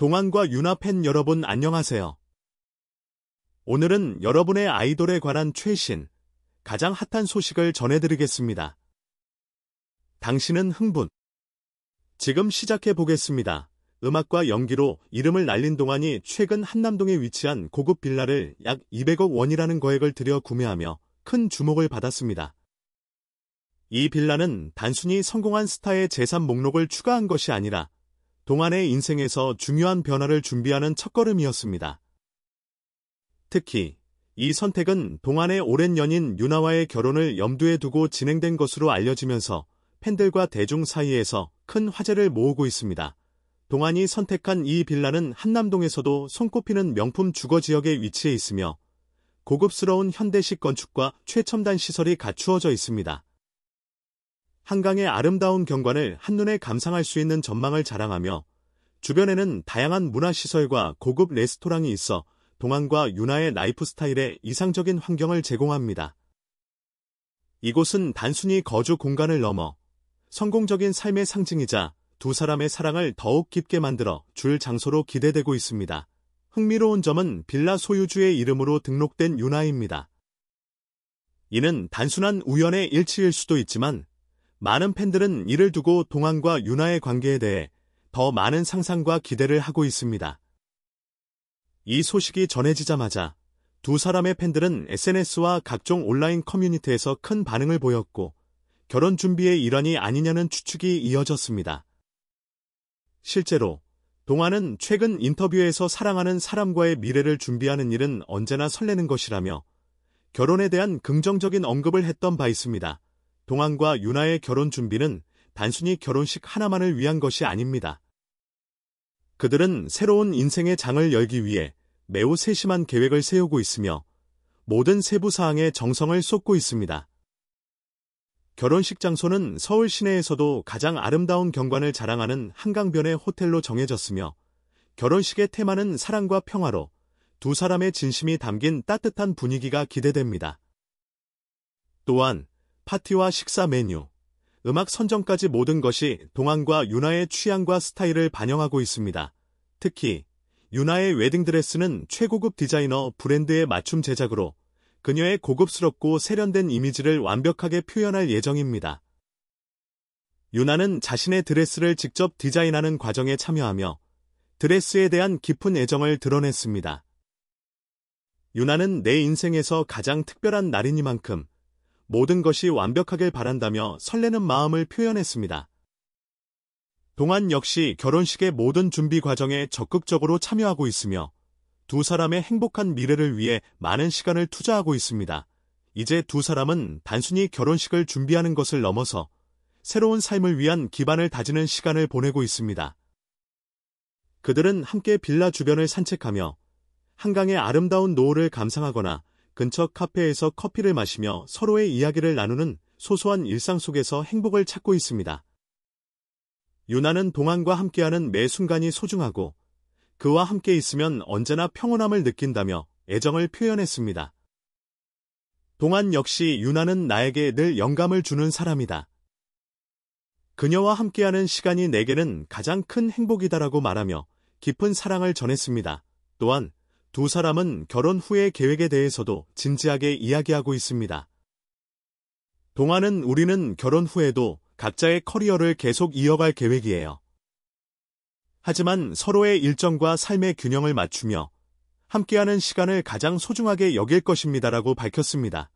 동안과 윤하팬 여러분 안녕하세요. 오늘은 여러분의 아이돌에 관한 최신, 가장 핫한 소식을 전해드리겠습니다. 당신은 흥분. 지금 시작해 보겠습니다. 음악과 연기로 이름을 날린 동안이 최근 한남동에 위치한 고급 빌라를 약 200억 원이라는 거액을 들여 구매하며 큰 주목을 받았습니다. 이 빌라는 단순히 성공한 스타의 재산 목록을 추가한 것이 아니라 동안의 인생에서 중요한 변화를 준비하는 첫걸음이었습니다. 특히 이 선택은 동안의 오랜 연인 유나와의 결혼을 염두에 두고 진행된 것으로 알려지면서 팬들과 대중 사이에서 큰 화제를 모으고 있습니다. 동안이 선택한 이 빌라는 한남동에서도 손꼽히는 명품 주거 지역에 위치해 있으며 고급스러운 현대식 건축과 최첨단 시설이 갖추어져 있습니다. 한강의 아름다운 경관을 한눈에 감상할 수 있는 전망을 자랑하며 주변에는 다양한 문화시설과 고급 레스토랑이 있어 동안과 윤화의 라이프 스타일에 이상적인 환경을 제공합니다. 이곳은 단순히 거주 공간을 넘어 성공적인 삶의 상징이자 두 사람의 사랑을 더욱 깊게 만들어 줄 장소로 기대되고 있습니다. 흥미로운 점은 빌라 소유주의 이름으로 등록된 윤화입니다. 이는 단순한 우연의 일치일 수도 있지만 많은 팬들은 이를 두고 동안과 윤아의 관계에 대해 더 많은 상상과 기대를 하고 있습니다. 이 소식이 전해지자마자 두 사람의 팬들은 SNS와 각종 온라인 커뮤니티에서 큰 반응을 보였고 결혼 준비의 일환이 아니냐는 추측이 이어졌습니다. 실제로 동안은 최근 인터뷰에서 사랑하는 사람과의 미래를 준비하는 일은 언제나 설레는 것이라며 결혼에 대한 긍정적인 언급을 했던 바 있습니다. 동안과 유나의 결혼 준비는 단순히 결혼식 하나만을 위한 것이 아닙니다. 그들은 새로운 인생의 장을 열기 위해 매우 세심한 계획을 세우고 있으며 모든 세부 사항에 정성을 쏟고 있습니다. 결혼식 장소는 서울 시내에서도 가장 아름다운 경관을 자랑하는 한강변의 호텔로 정해졌으며 결혼식의 테마는 사랑과 평화로 두 사람의 진심이 담긴 따뜻한 분위기가 기대됩니다. 또한 파티와 식사 메뉴, 음악 선정까지 모든 것이 동안과 윤아의 취향과 스타일을 반영하고 있습니다. 특히 윤아의 웨딩드레스는 최고급 디자이너 브랜드의 맞춤 제작으로 그녀의 고급스럽고 세련된 이미지를 완벽하게 표현할 예정입니다. 윤아는 자신의 드레스를 직접 디자인하는 과정에 참여하며 드레스에 대한 깊은 애정을 드러냈습니다. 윤아는 내 인생에서 가장 특별한 날이니만큼 모든 것이 완벽하길 바란다며 설레는 마음을 표현했습니다. 동안 역시 결혼식의 모든 준비 과정에 적극적으로 참여하고 있으며 두 사람의 행복한 미래를 위해 많은 시간을 투자하고 있습니다. 이제 두 사람은 단순히 결혼식을 준비하는 것을 넘어서 새로운 삶을 위한 기반을 다지는 시간을 보내고 있습니다. 그들은 함께 빌라 주변을 산책하며 한강의 아름다운 노을을 감상하거나 근처 카페에서 커피를 마시며 서로의 이야기를 나누는 소소한 일상 속에서 행복을 찾고 있습니다. 유나는 동안과 함께하는 매 순간이 소중하고 그와 함께 있으면 언제나 평온함을 느낀다며 애정을 표현했습니다. 동안 역시 유나는 나에게 늘 영감을 주는 사람이다. 그녀와 함께하는 시간이 내게는 가장 큰 행복이다라고 말하며 깊은 사랑을 전했습니다. 또한 두 사람은 결혼 후의 계획에 대해서도 진지하게 이야기하고 있습니다. 동아는 우리는 결혼 후에도 각자의 커리어를 계속 이어갈 계획이에요. 하지만 서로의 일정과 삶의 균형을 맞추며 함께하는 시간을 가장 소중하게 여길 것입니다라고 밝혔습니다.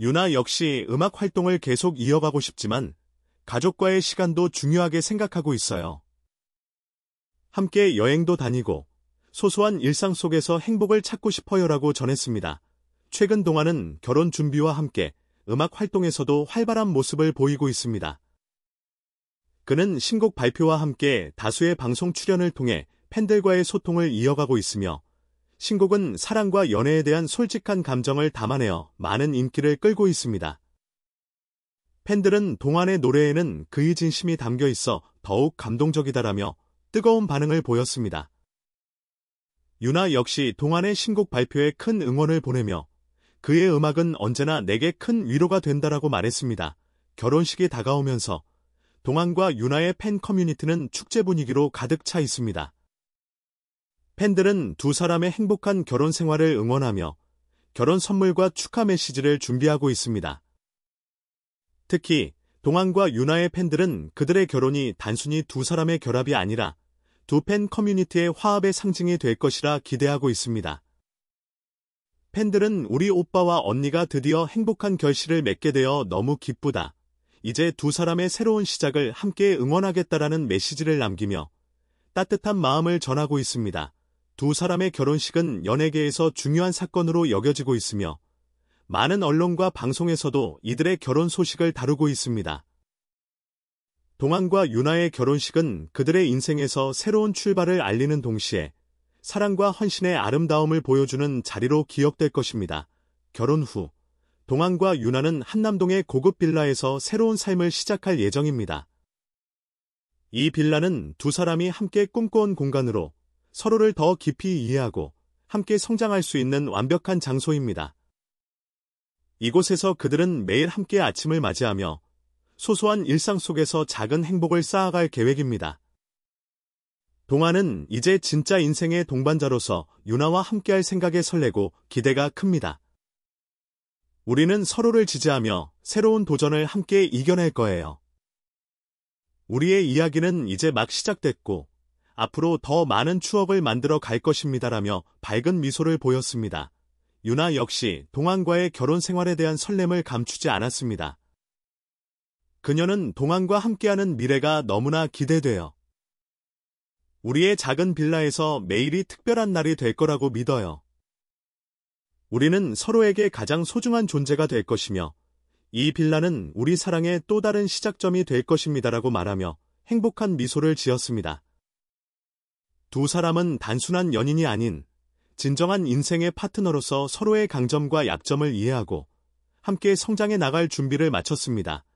유나 역시 음악 활동을 계속 이어가고 싶지만 가족과의 시간도 중요하게 생각하고 있어요. 함께 여행도 다니고 소소한 일상 속에서 행복을 찾고 싶어요라고 전했습니다. 최근 동안은 결혼 준비와 함께 음악 활동에서도 활발한 모습을 보이고 있습니다. 그는 신곡 발표와 함께 다수의 방송 출연을 통해 팬들과의 소통을 이어가고 있으며 신곡은 사랑과 연애에 대한 솔직한 감정을 담아내어 많은 인기를 끌고 있습니다. 팬들은 동안의 노래에는 그의 진심이 담겨 있어 더욱 감동적이다라며 뜨거운 반응을 보였습니다. 유나 역시 동안의 신곡 발표에 큰 응원을 보내며 그의 음악은 언제나 내게 큰 위로가 된다라고 말했습니다. 결혼식이 다가오면서 동안과 유나의 팬 커뮤니티는 축제 분위기로 가득 차 있습니다. 팬들은 두 사람의 행복한 결혼 생활을 응원하며 결혼 선물과 축하 메시지를 준비하고 있습니다. 특히 동안과 유나의 팬들은 그들의 결혼이 단순히 두 사람의 결합이 아니라 두팬 커뮤니티의 화합의 상징이 될 것이라 기대하고 있습니다. 팬들은 우리 오빠와 언니가 드디어 행복한 결실을 맺게 되어 너무 기쁘다. 이제 두 사람의 새로운 시작을 함께 응원하겠다라는 메시지를 남기며 따뜻한 마음을 전하고 있습니다. 두 사람의 결혼식은 연예계에서 중요한 사건으로 여겨지고 있으며 많은 언론과 방송에서도 이들의 결혼 소식을 다루고 있습니다. 동안과 윤아의 결혼식은 그들의 인생에서 새로운 출발을 알리는 동시에 사랑과 헌신의 아름다움을 보여주는 자리로 기억될 것입니다. 결혼 후 동안과 윤아는 한남동의 고급 빌라에서 새로운 삶을 시작할 예정입니다. 이 빌라는 두 사람이 함께 꿈꿔온 공간으로 서로를 더 깊이 이해하고 함께 성장할 수 있는 완벽한 장소입니다. 이곳에서 그들은 매일 함께 아침을 맞이하며 소소한 일상 속에서 작은 행복을 쌓아갈 계획입니다. 동아는 이제 진짜 인생의 동반자로서 유나와 함께할 생각에 설레고 기대가 큽니다. 우리는 서로를 지지하며 새로운 도전을 함께 이겨낼 거예요. 우리의 이야기는 이제 막 시작됐고 앞으로 더 많은 추억을 만들어 갈 것입니다라며 밝은 미소를 보였습니다. 유나 역시 동안과의 결혼 생활에 대한 설렘을 감추지 않았습니다. 그녀는 동안과 함께하는 미래가 너무나 기대돼요. 우리의 작은 빌라에서 매일이 특별한 날이 될 거라고 믿어요. 우리는 서로에게 가장 소중한 존재가 될 것이며 이 빌라는 우리 사랑의 또 다른 시작점이 될 것입니다라고 말하며 행복한 미소를 지었습니다. 두 사람은 단순한 연인이 아닌 진정한 인생의 파트너로서 서로의 강점과 약점을 이해하고 함께 성장해 나갈 준비를 마쳤습니다.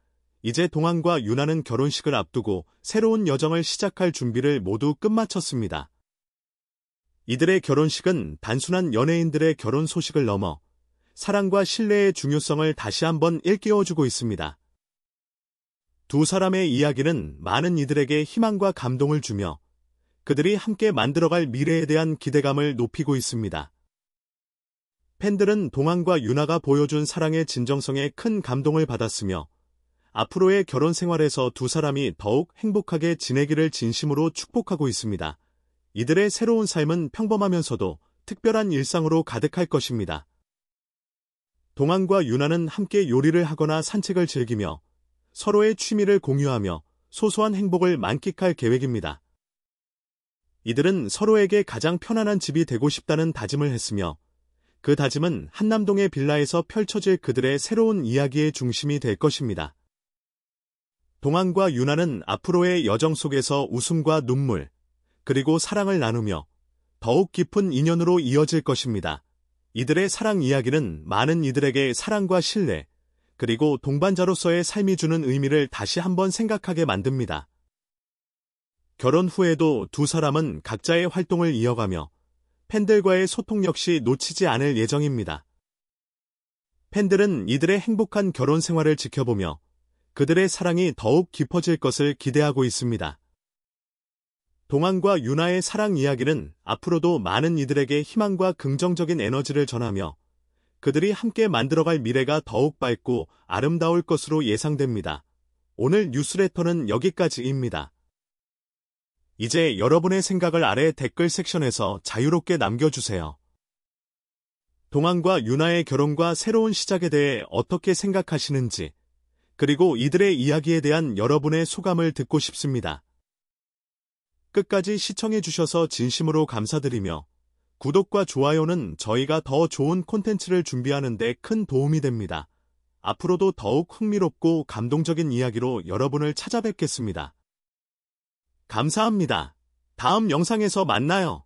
이제 동안과 유나는 결혼식을 앞두고 새로운 여정을 시작할 준비를 모두 끝마쳤습니다. 이들의 결혼식은 단순한 연예인들의 결혼 소식을 넘어 사랑과 신뢰의 중요성을 다시 한번 일깨워주고 있습니다. 두 사람의 이야기는 많은 이들에게 희망과 감동을 주며 그들이 함께 만들어갈 미래에 대한 기대감을 높이고 있습니다. 팬들은 동안과 유나가 보여준 사랑의 진정성에 큰 감동을 받았으며 앞으로의 결혼 생활에서 두 사람이 더욱 행복하게 지내기를 진심으로 축복하고 있습니다. 이들의 새로운 삶은 평범하면서도 특별한 일상으로 가득할 것입니다. 동안과 유나는 함께 요리를 하거나 산책을 즐기며 서로의 취미를 공유하며 소소한 행복을 만끽할 계획입니다. 이들은 서로에게 가장 편안한 집이 되고 싶다는 다짐을 했으며 그 다짐은 한남동의 빌라에서 펼쳐질 그들의 새로운 이야기의 중심이 될 것입니다. 동안과 유나는 앞으로의 여정 속에서 웃음과 눈물, 그리고 사랑을 나누며 더욱 깊은 인연으로 이어질 것입니다. 이들의 사랑 이야기는 많은 이들에게 사랑과 신뢰, 그리고 동반자로서의 삶이 주는 의미를 다시 한번 생각하게 만듭니다. 결혼 후에도 두 사람은 각자의 활동을 이어가며 팬들과의 소통 역시 놓치지 않을 예정입니다. 팬들은 이들의 행복한 결혼 생활을 지켜보며 그들의 사랑이 더욱 깊어질 것을 기대하고 있습니다. 동안과 윤아의 사랑 이야기는 앞으로도 많은 이들에게 희망과 긍정적인 에너지를 전하며 그들이 함께 만들어갈 미래가 더욱 밝고 아름다울 것으로 예상됩니다. 오늘 뉴스레터는 여기까지입니다. 이제 여러분의 생각을 아래 댓글 섹션에서 자유롭게 남겨주세요. 동안과 윤아의 결혼과 새로운 시작에 대해 어떻게 생각하시는지 그리고 이들의 이야기에 대한 여러분의 소감을 듣고 싶습니다. 끝까지 시청해주셔서 진심으로 감사드리며 구독과 좋아요는 저희가 더 좋은 콘텐츠를 준비하는 데 큰 도움이 됩니다. 앞으로도 더욱 흥미롭고 감동적인 이야기로 여러분을 찾아뵙겠습니다. 감사합니다. 다음 영상에서 만나요.